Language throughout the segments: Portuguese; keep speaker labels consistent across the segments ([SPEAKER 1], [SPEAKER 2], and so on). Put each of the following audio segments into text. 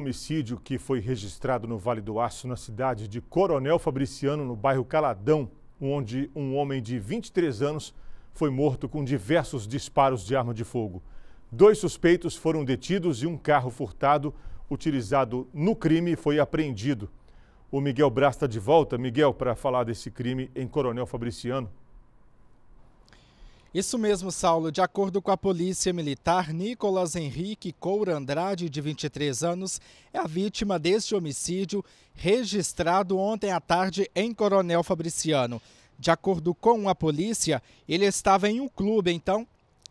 [SPEAKER 1] Homicídio que foi registrado no Vale do Aço, na cidade de Coronel Fabriciano, no bairro Caladão, onde um homem de 23 anos foi morto com diversos disparos de arma de fogo. Dois suspeitos foram detidos e um carro furtado utilizado no crime foi apreendido. O Miguel Brasta está de volta. Miguel, para falar desse crime em Coronel Fabriciano. Isso mesmo, Saulo. De
[SPEAKER 2] acordo com a polícia militar, Nicolas Henrique Coura Andrade, de 23 anos, é a vítima deste homicídio registrado ontem à tarde em Coronel Fabriciano. De acordo com a polícia, ele estava em um clube, então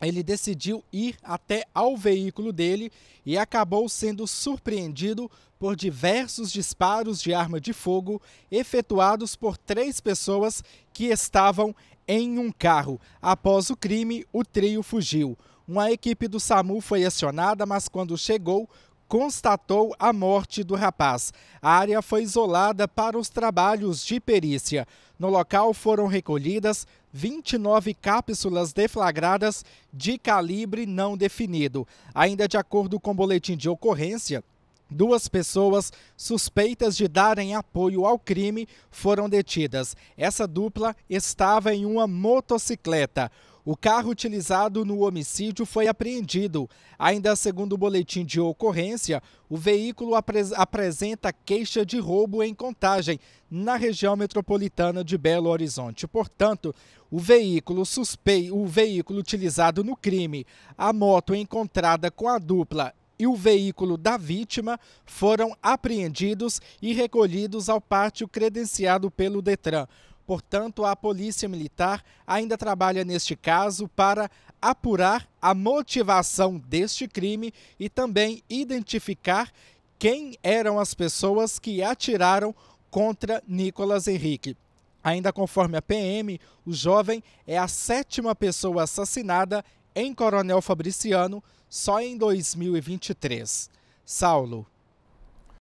[SPEAKER 2] ele decidiu ir até ao veículo dele e acabou sendo surpreendido por diversos disparos de arma de fogo efetuados por três pessoas que estavam em um carro. Após o crime, o trio fugiu. Uma equipe do SAMU foi acionada, mas quando chegou, constatou a morte do rapaz. A área foi isolada para os trabalhos de perícia. No local foram recolhidas 29 cápsulas deflagradas de calibre não definido. Ainda de acordo com o boletim de ocorrência, Duas pessoas suspeitas de darem apoio ao crime foram detidas. Essa dupla estava em uma motocicleta. O carro utilizado no homicídio foi apreendido. Ainda segundo o boletim de ocorrência, o veículo apres apresenta queixa de roubo em contagem na região metropolitana de Belo Horizonte. Portanto, o veículo suspeito, o veículo utilizado no crime, a moto encontrada com a dupla e o veículo da vítima foram apreendidos e recolhidos ao pátio credenciado pelo Detran. Portanto, a Polícia Militar ainda trabalha neste caso para apurar a motivação deste crime e também identificar quem eram as pessoas que atiraram contra Nicolas Henrique. Ainda conforme a PM, o jovem é a sétima pessoa assassinada em Coronel Fabriciano só em 2023. Saulo,